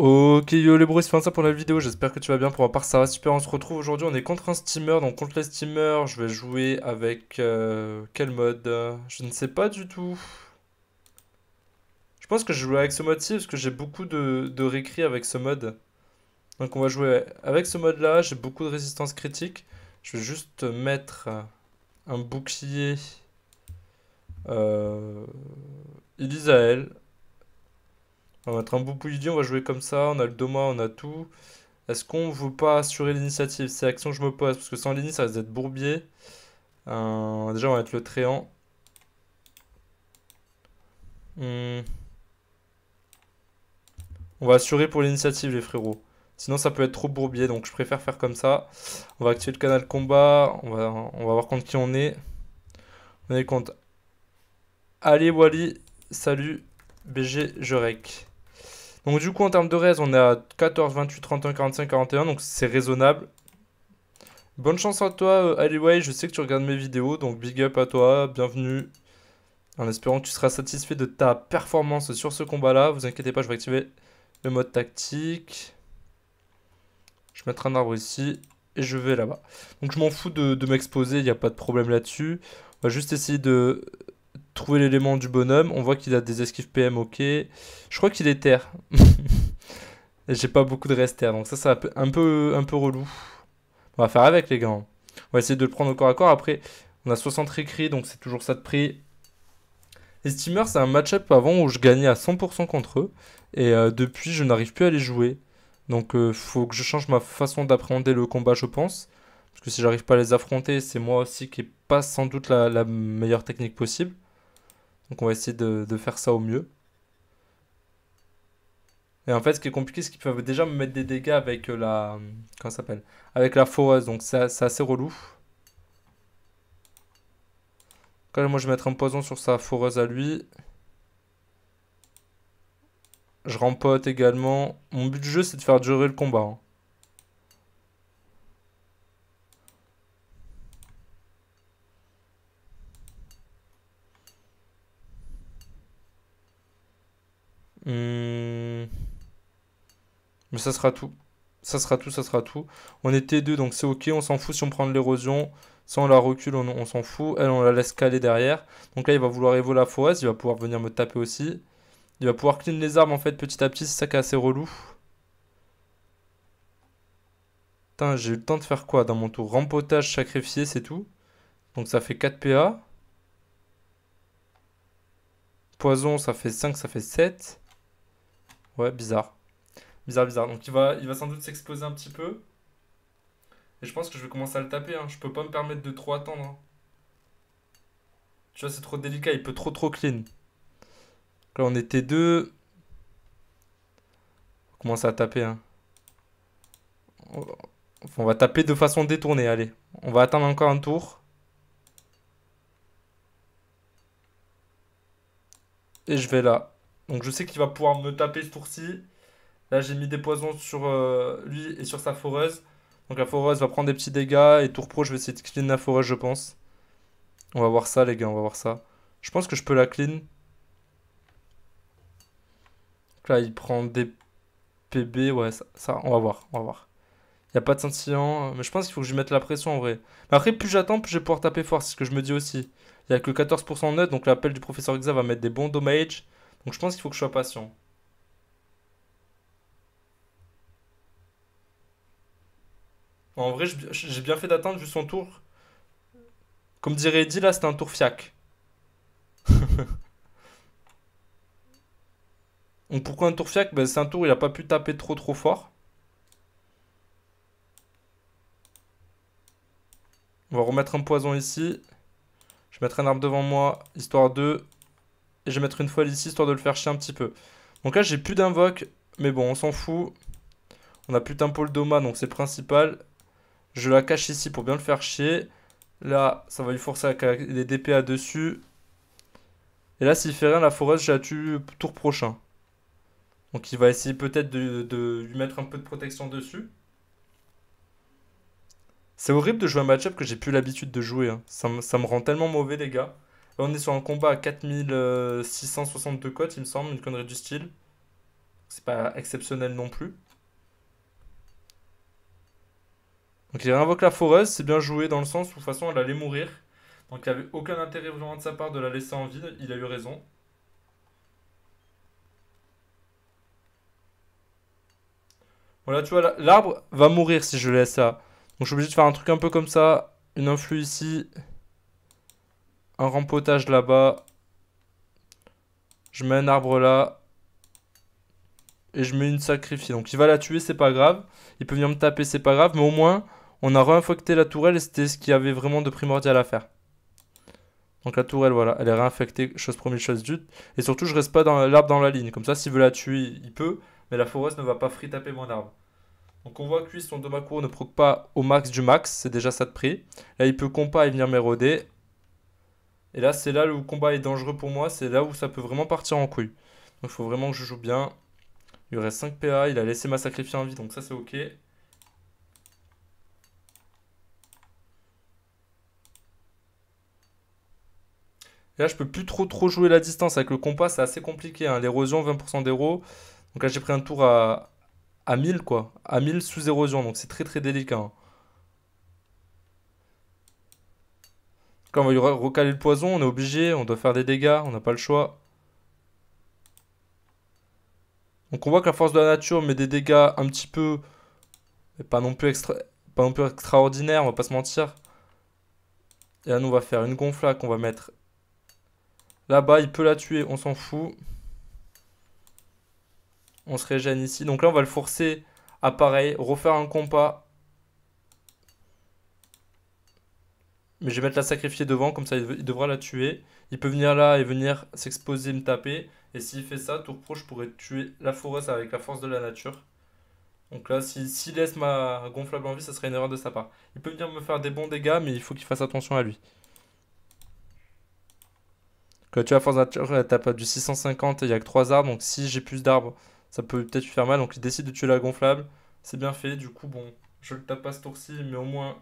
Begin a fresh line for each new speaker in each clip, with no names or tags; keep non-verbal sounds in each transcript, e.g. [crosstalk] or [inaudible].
Ok yo les bruits, c'est ça pour la vidéo, j'espère que tu vas bien, pour ma part ça va super, on se retrouve aujourd'hui, on est contre un steamer, donc contre les steamers, je vais jouer avec euh, quel mode Je ne sais pas du tout. Je pense que je vais jouer avec ce mode-ci parce que j'ai beaucoup de, de avec ce mode. Donc on va jouer avec ce mode là, j'ai beaucoup de résistance critique. Je vais juste mettre un bouclier euh, on va être un beau on va jouer comme ça, on a le Doma, on a tout. Est-ce qu'on veut pas assurer l'initiative C'est l'action que je me pose, parce que sans l'initiative ça risque d'être bourbier. Euh, déjà, on va être le tréant. Hmm. On va assurer pour l'initiative, les frérots. Sinon, ça peut être trop bourbier, donc je préfère faire comme ça. On va activer le canal combat, on va, on va voir contre qui on est. On est contre... Allez, Wally, salut, BG, je rec. Donc du coup, en termes de raise, on est à 14, 28, 31, 45, 41. Donc c'est raisonnable. Bonne chance à toi, euh, Aliway. Je sais que tu regardes mes vidéos. Donc big up à toi. Bienvenue. En espérant que tu seras satisfait de ta performance sur ce combat-là. Vous inquiétez pas, je vais activer le mode tactique. Je vais un arbre ici. Et je vais là-bas. Donc je m'en fous de, de m'exposer. Il n'y a pas de problème là-dessus. On va juste essayer de trouver l'élément du bonhomme. On voit qu'il a des esquives PM, ok. Je crois qu'il est terre. [laughs] J'ai pas beaucoup de reste terre, donc ça, c'est un peu, un peu relou. On va faire avec, les gars. On va essayer de le prendre au corps à corps. Après, on a 60 récrits, donc c'est toujours ça de prix. Les Steamers, c'est un match-up avant où je gagnais à 100% contre eux. Et euh, depuis, je n'arrive plus à les jouer. Donc, euh, faut que je change ma façon d'appréhender le combat, je pense. Parce que si j'arrive pas à les affronter, c'est moi aussi qui n'ai pas sans doute la meilleure technique possible. Donc on va essayer de, faire ça au mieux. Et en fait, ce qui est compliqué, c'est qu'ils peuvent déjà me mettre des dégâts avec euh, la. Comment s'appelle Avec la foreuse, donc c'est assez relou. Quand moi, je vais mettre un poison sur sa foreuse à lui. Je rempote également. Mon but du jeu, c'est de faire durer le combat. Hein. Mais ça sera tout. Ça sera tout, ça sera tout. On est T2, donc c'est ok. On s'en fout si on prend de l'érosion. sans on la recule, on, s'en fout. Elle, on la laisse caler derrière. Donc là, il va vouloir évoluer la forêt, Il va pouvoir venir me taper aussi. Il va pouvoir clean les armes, en fait, petit à petit. C'est ça qui est assez relou. Putain, j'ai eu le temps de faire quoi dans mon tour Rempotage, sacrifié, c'est tout. Donc ça fait 4 PA. Poison, ça fait 5, ça fait 7. Ouais, bizarre. Bizarre, bizarre. Donc il va, il va sans doute s'exposer un petit peu. Et je pense que je vais commencer à le taper. Hein. Je peux pas me permettre de trop attendre. Hein. Tu vois, c'est trop délicat. Il peut trop trop clean. là, on était deux. On commence à taper. Hein. On va taper de façon détournée. Allez, on va attendre encore un tour. Et je vais là. Donc je sais qu'il va pouvoir me taper ce tour-ci. Là, j'ai mis des poisons sur euh, lui et sur sa foreuse. Donc la foreuse va prendre des petits dégâts et tour pro, je vais essayer de clean la foreuse, je pense. On va voir ça, les gars, on va voir ça. Je pense que je peux la clean. là, il prend des PB, ouais, ça, on va voir, on va voir. Il n'y a pas de scintillant, mais je pense qu'il faut que je mette la pression en vrai. Mais après, plus j'attends, plus je vais pouvoir taper fort, c'est ce que je me dis aussi. Il n'y a que 14% de notes, donc l'appel du professeur Xa va mettre des bons dommages. Donc je pense qu'il faut que je sois patient. En vrai, j'ai bien fait d'attendre vu son tour. Comme dirait Eddy là, c'était un tour fiac. [laughs] Donc pourquoi un tour fiac ben, C'est un tour, il n'a pas pu taper trop trop fort. On va remettre un poison ici. Je vais mettre un arbre devant moi, histoire de... Et je vais mettre une fois ici, histoire de le faire chier un petit peu. Donc là, j'ai plus d'invoque, mais bon, on s'en fout. On a plus d'un pôle d'Oma, donc c'est principal. Je la cache ici pour bien le faire chier. Là, ça va lui forcer à les DPA dessus. Et là, s'il fait rien, la forêt je la tue tour prochain. Donc il va essayer peut-être de, lui mettre un peu de protection dessus. C'est horrible de jouer un match-up que j'ai plus l'habitude de jouer. Hein. Ça, ça, me rend tellement mauvais, les gars. Là, on est sur un combat à 4662 cotes, il me semble, une connerie du style. C'est pas exceptionnel non plus. Donc il réinvoque la forêt, c'est bien joué dans le sens où de toute façon elle allait mourir. Donc il n'y avait aucun intérêt vraiment de sa part de la laisser en vie, il a eu raison. Voilà, tu vois, l'arbre va mourir si je laisse ça. Donc je suis obligé de faire un truc un peu comme ça. Une influe ici. Un rempotage là-bas. Je mets un arbre là et je mets une sacrifiée. Donc il va la tuer, c'est pas grave. Il peut venir me taper, c'est pas grave. Mais au moins, on a réinfecté la tourelle et c'était ce qu'il y avait vraiment de primordial à faire. Donc la tourelle, voilà, elle est réinfectée, chose première, chose dute. Et surtout, je reste pas dans l'arbre dans la ligne. Comme ça, s'il veut la tuer, il peut. Mais la forêt ne va pas free taper mon arbre. Donc on voit que lui, son Domacour ne proc pas au max du max. C'est déjà ça de prix. Là, il peut compas et venir m'éroder. Et là, c'est là où le combat est dangereux pour moi. C'est là où ça peut vraiment partir en couille. Donc il faut vraiment que je joue bien. Il lui reste 5 PA, il a laissé ma sacrifier en vie, donc ça c'est ok. là, je peux plus trop trop jouer la distance. Avec le compas, c'est assez compliqué. Hein. L'érosion, 20% d'héros. Donc là, j'ai pris un tour à, à 1000, quoi. À 1000 sous érosion. Donc c'est très très délicat. Hein. Quand on va lui recaler le poison, on est obligé. On doit faire des dégâts. On n'a pas le choix. Donc on voit que la force de la nature met des dégâts un petit peu... Mais pas non plus, extra, extraordinaire, on va pas se mentir. Et là, nous, on va faire une gonfla qu'on va mettre là-bas. Il peut la tuer, on s'en fout. On se régène ici. Donc là, on va le forcer à pareil, refaire un compas. Mais je vais mettre la sacrifier devant, comme ça il devra la tuer. Il peut venir là et venir s'exposer, me taper. Et s'il fait ça, tout reproche pourrait tuer la forêt avec la force de la nature. Donc là, s'il laisse ma gonflable en vie, ça serait une erreur de sa part. Il peut venir me faire des bons dégâts, mais il faut qu'il fasse attention à lui. Quand tu as force nature, elle tape du 650 et il n'y a que 3 arbres. Donc si j'ai plus d'arbres, ça peut peut-être lui faire mal. Donc il décide de tuer la gonflable. C'est bien fait. Du coup, bon, je le tape pas ce tour-ci, mais au moins,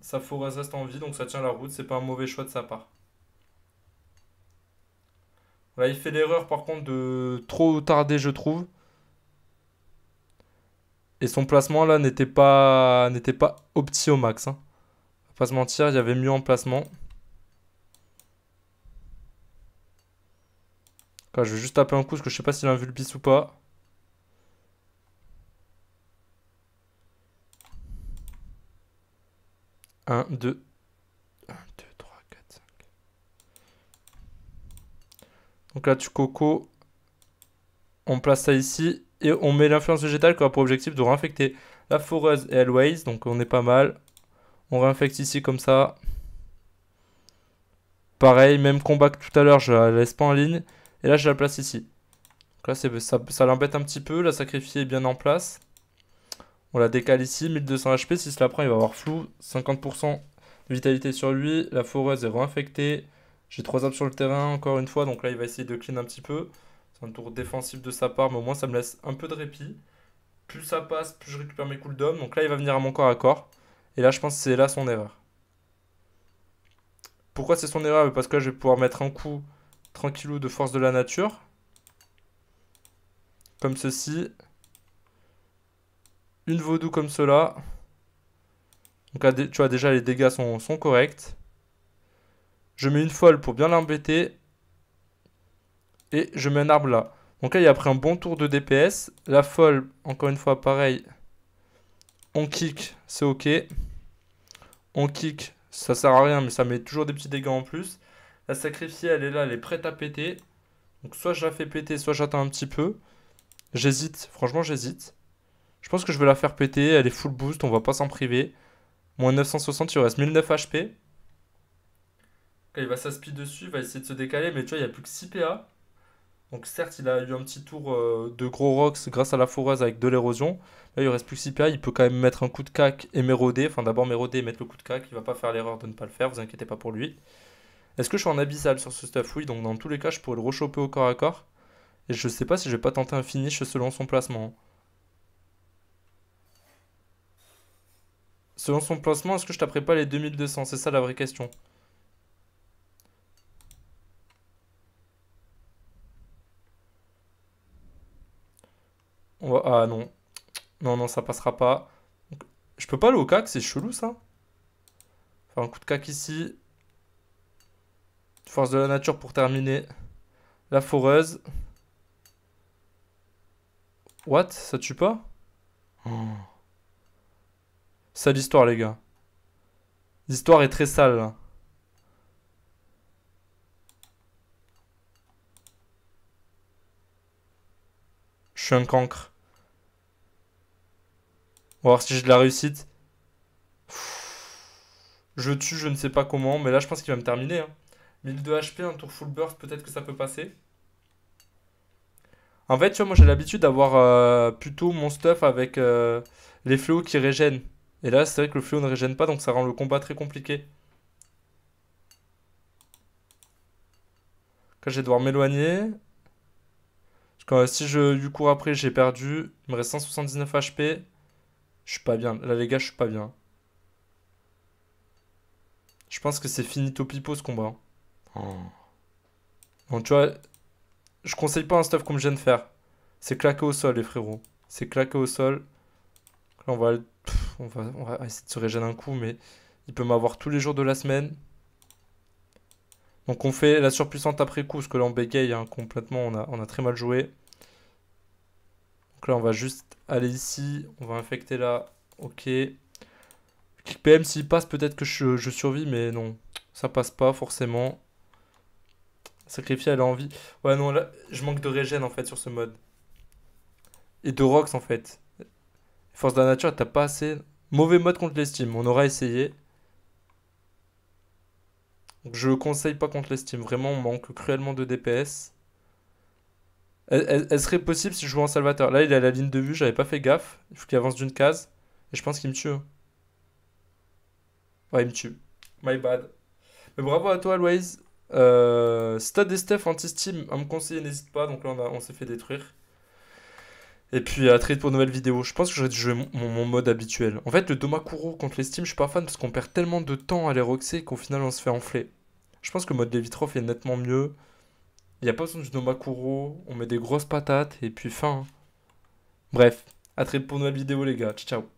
sa forêt reste en vie. Donc ça tient la route. C'est pas un mauvais choix de sa part. Là, bah, il fait l'erreur par contre de trop tarder, je trouve. Et son placement là n'était pas n'était pas opti au max. Hein. pas se mentir, il y avait mieux en placement. je vais juste taper un coup parce que je sais pas s'il a vu le bis ou pas. 1, 2... Donc là, tu coco, on place ça ici et on met l'influence végétale qui a pour objectif de réinfecter la foreuse et Donc on est pas mal. On réinfecte ici comme ça. Pareil, même combat que tout à l'heure, je la laisse pas en ligne. Et là, je la place ici. Donc là, ça, l'embête un petit peu. La sacrifier est bien en place. On la décale ici, 1200 HP. Si cela prend, il va avoir flou. 50% de vitalité sur lui. La foreuse est réinfectée. J'ai 3 arbres sur le terrain encore une fois, donc là il va essayer de clean un petit peu. C'est un tour défensif de sa part, mais au moins ça me laisse un peu de répit. Plus ça passe, plus je récupère mes cooldowns. Donc là il va venir à mon corps à corps. Et là je pense que c'est là son erreur. Pourquoi c'est son erreur Parce que là je vais pouvoir mettre un coup tranquillou de force de la nature. Comme ceci. Une vaudou comme cela. Donc tu vois déjà les dégâts sont, sont corrects. Je mets une folle pour bien l'embêter. Et je mets un arbre là. Donc là, il a pris un bon tour de DPS. La folle, encore une fois, pareil. On kick, c'est ok. On kick, ça sert à rien, mais ça met toujours des petits dégâts en plus. La sacrifiée, elle est là, elle est prête à péter. Donc soit je la fais péter, soit j'attends un petit peu. J'hésite, franchement j'hésite. Je pense que je vais la faire péter, elle est full boost, on va pas s'en priver. Moins 960, il reste 1009 HP il va s'aspirer dessus, il va essayer de se décaler, mais tu vois, il n'y a plus que 6 PA. Donc certes, il a eu un petit tour euh, de gros rocks grâce à la foreuse avec de l'érosion. Là, il reste plus que 6 PA, il peut quand même mettre un coup de cac et méroder. Enfin, d'abord méroder et mettre le coup de cac, il va pas faire l'erreur de ne pas le faire, vous inquiétez pas pour lui. Est-ce que je suis en abyssal sur ce stuff Oui, donc dans tous les cas, je pourrais le rechoper au corps à corps. Et je sais pas si je vais pas tenter un finish selon son placement. Selon son placement, est-ce que je taperai pas les 2200 C'est ça la vraie question. Ah non. Non, non, ça passera pas. je peux pas aller au cac, c'est chelou ça. Faire un coup de cac ici. Force de la nature pour terminer. La foreuse. What Ça tue pas Sale histoire, les gars. L'histoire est très sale. Je suis un cancre. On va voir si j'ai de la réussite. Je tue, je ne sais pas comment, mais là je pense qu'il va me terminer. Hein. 1002 HP, un tour full burst, peut-être que ça peut passer. En fait, tu vois, moi j'ai l'habitude d'avoir euh, plutôt mon stuff avec euh, les fléaux qui régènent. Et là, c'est vrai que le fléau ne régène pas, donc ça rend le combat très compliqué. quand je vais devoir m'éloigner. Parce euh, si je lui cours après, j'ai perdu. Il me reste 179 HP. Je suis pas bien. Là, les gars, je suis pas bien. Je pense que c'est finito pipo ce combat. Hein. Oh. Bon, tu vois, je conseille pas un stuff comme je viens de faire. C'est claquer au sol, les frérots. C'est claqué au sol. Là, on va, on va, essayer de se régénérer un coup, mais il peut m'avoir tous les jours de la semaine. Donc on fait la surpuissante après coup, parce que là on bégaye hein, complètement, on a, on a très mal joué. Donc là, on va juste aller ici. On va infecter là. Ok. Kick PM, s'il passe, peut-être que je, je, survis, mais non. Ça passe pas, forcément. Sacrifier, à a envie. Ouais, non, là, je manque de régène, en fait, sur ce mode. Et de rocks, en fait. Force de la nature, t'as pas assez... Mauvais mode contre l'estime, on aura essayé. je conseille pas contre l'estime. Vraiment, on manque cruellement de DPS. Elle, serait possible si je jouais en Salvateur. Là, il a la ligne de vue, j'avais pas fait gaffe. Il faut qu'il avance d'une case. Et je pense qu'il me tue. Hein. Ouais, il me tue. My bad. Mais bravo à toi, Always. Euh, Stade des Steph anti-steam, à me conseiller, n'hésite pas. Donc là, on, s'est fait détruire. Et puis à très vite pour nouvelle vidéo. Je pense que j'aurais dû jouer mon, mode habituel. En fait, le Domakuro contre les Steam, je suis pas fan parce qu'on perd tellement de temps à les roxer qu'au final on se fait enfler. Je pense que le mode des est nettement mieux. Il a pas besoin de Makuro, on met des grosses patates et puis fin. Hein. Bref, à très pour une nouvelle vidéo les gars, ciao ciao.